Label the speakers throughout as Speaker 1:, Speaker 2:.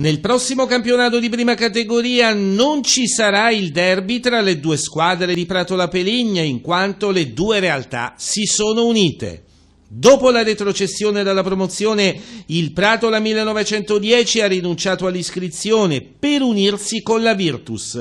Speaker 1: Nel prossimo campionato di prima categoria non ci sarà il derby tra le due squadre di Prato La Peligna in quanto le due realtà si sono unite. Dopo la retrocessione dalla promozione, il Prato la 1910 ha rinunciato all'iscrizione per unirsi con la Virtus.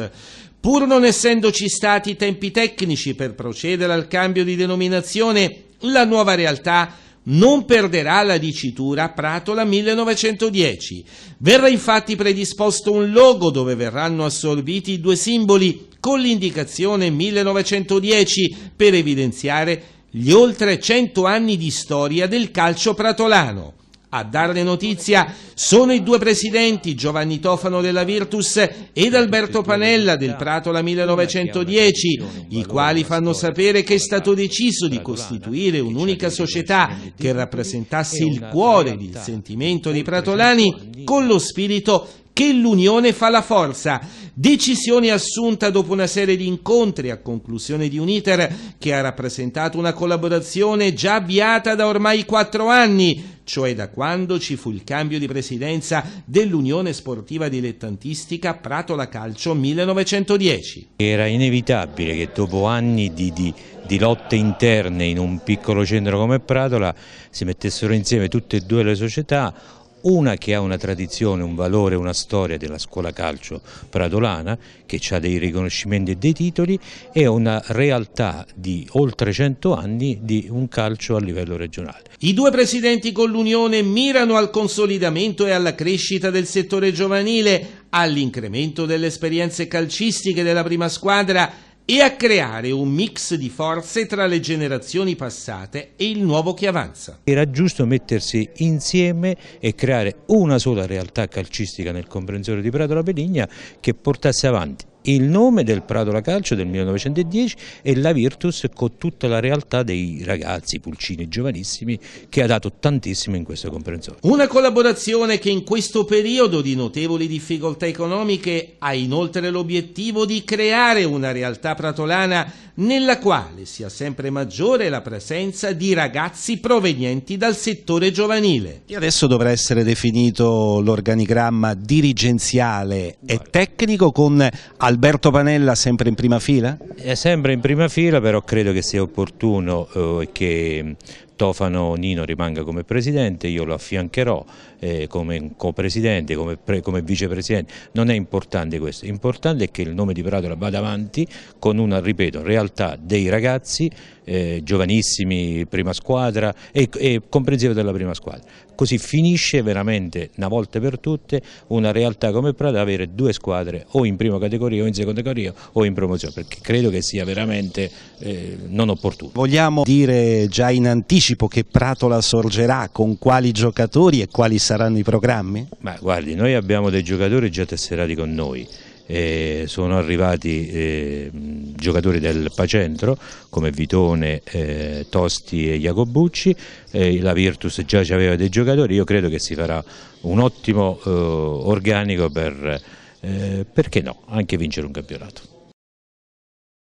Speaker 1: Pur non essendoci stati tempi tecnici per procedere al cambio di denominazione, la nuova realtà non perderà la dicitura Pratola 1910. Verrà infatti predisposto un logo dove verranno assorbiti i due simboli con l'indicazione 1910 per evidenziare gli oltre 100 anni di storia del calcio pratolano. A darle notizia sono i due presidenti Giovanni Tofano della Virtus ed Alberto Panella del Pratola 1910, i quali fanno sapere che è stato deciso di costituire un'unica società che rappresentasse il cuore ed il sentimento dei pratolani con lo spirito che l'unione fa la forza. Decisione assunta dopo una serie di incontri a conclusione di un iter che ha rappresentato una collaborazione già avviata da ormai quattro anni, cioè da quando ci fu il cambio di presidenza dell'Unione Sportiva Dilettantistica Pratola Calcio 1910.
Speaker 2: Era inevitabile che dopo anni di, di, di lotte interne in un piccolo centro come Pratola si mettessero insieme tutte e due le società una che ha una tradizione, un valore, una storia della scuola calcio pradolana, che ha dei riconoscimenti e dei titoli, e una realtà di oltre 100 anni di un calcio a livello regionale. I due presidenti
Speaker 1: con l'Unione mirano al consolidamento e alla crescita del settore giovanile, all'incremento delle esperienze calcistiche della prima squadra e a creare un mix di forze tra le generazioni passate e il nuovo che avanza.
Speaker 2: Era giusto mettersi insieme e creare una sola realtà calcistica nel comprensorio di Prato La Benigna che portasse avanti il nome del Prato La Calcio del 1910 e la Virtus con tutta la realtà dei ragazzi pulcini giovanissimi che ha dato tantissimo in questa comprensione.
Speaker 1: Una collaborazione che in questo periodo di notevoli difficoltà economiche ha inoltre l'obiettivo di creare una realtà pratolana nella quale sia sempre maggiore la presenza di ragazzi provenienti dal settore giovanile.
Speaker 3: E adesso dovrà essere definito l'organigramma dirigenziale e tecnico con Alberto Panella sempre in prima fila?
Speaker 2: È sempre in prima fila, però credo che sia opportuno eh, che Tofano Nino rimanga come presidente, io lo affiancherò eh, come co-presidente, come, come vicepresidente, non è importante questo, importante è che il nome di Pratola vada avanti con una, ripeto, realtà dei ragazzi eh, giovanissimi, prima squadra e, e comprensiva della prima squadra. Così finisce veramente una volta per tutte una realtà come Prada avere due squadre o in prima categoria o in seconda categoria o in promozione, perché credo che sia veramente eh, non opportuno.
Speaker 3: Vogliamo dire già in anticipo anticipo che Pratola sorgerà, con quali giocatori e quali saranno i programmi?
Speaker 2: Ma guardi, noi abbiamo dei giocatori già tesserati con noi, eh, sono arrivati eh, giocatori del Pacentro come Vitone, eh, Tosti e Jacobucci, la Virtus già aveva dei giocatori, io credo che si farà un ottimo eh, organico per, eh, perché no, anche vincere un campionato.